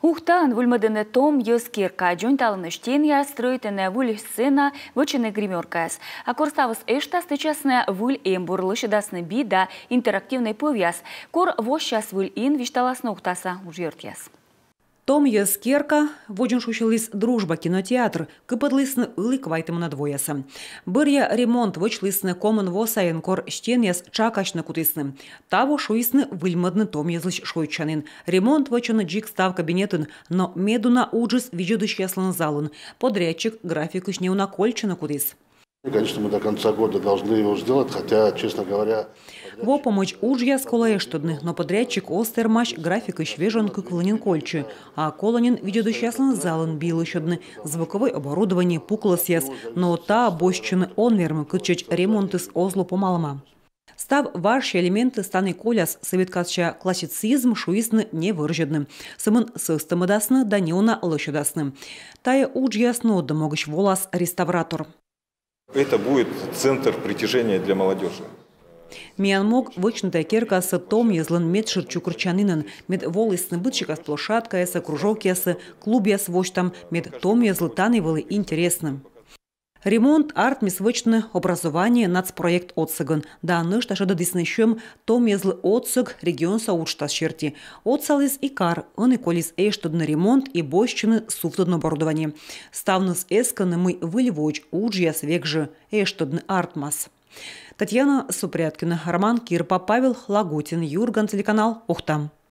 Ухтан вульмадыны том ескер каджун талыныштен стройтене вуль сцена вычыны гримеркас. А корставыс эшта стычасны вуль эмбурлы шыдасны би да интерактивный повяз. Кор вощас вуль ин вишталасны ухтаса ужертяс. Том Ескерка вочиншучились дружба кинотеатр, кыпадлысны ылы квайтым надвоясы. Бырья ремонт вычлысны комын восайынкор штенес чакашны кутысны. Таво шуисны вильмадны том езлыч шойчанын. Ремонт вочыны джик став кабинетін, но медуна уджис виджедыш яслын залын. Подрядчик графикыш неунакольчыны кутыс. Конечно, мы до конца года должны его сделать, хотя, честно говоря... Во помощь Ужья с колештодних, но подрядчик Остермаш к Швежонки Клонінкольчі, а Колонин Колонін відодочаслен зален білищодни, звукове оборудовані пукласяс, но та бощини онвірми кичать ремонти з Озло помалма. Став важчі элементы стани коляс, классицизм, совіткача класіцизм шуїсни невиржідним. Семен системидасни Даніона лощодасни. Тає уджясно домогищ волас реставратор. Это будет центр притяжения для молодежи. Миянмог вочната керкасы том езлын мед шырчу курчанинын, мед вол исны бытшикас площадка ясы, кружок ясы, клуб ясы вочтам, мед том езлы таны интересным. Ремонт арт вычны образование нацпроект отсыгын. Даны ну шташыды десныщем то мезлы отсыг регион сауштас черти. Отсалыз и кар, он и колис эштудны ремонт и бойщины суфтудны оборудование. Ставныс эсканы мы выливоч уджья свек же эштудны артмас. Татьяна Супряткина, Роман Кирпа, Павел Лагутин, Юрган, телеканал Ухтам.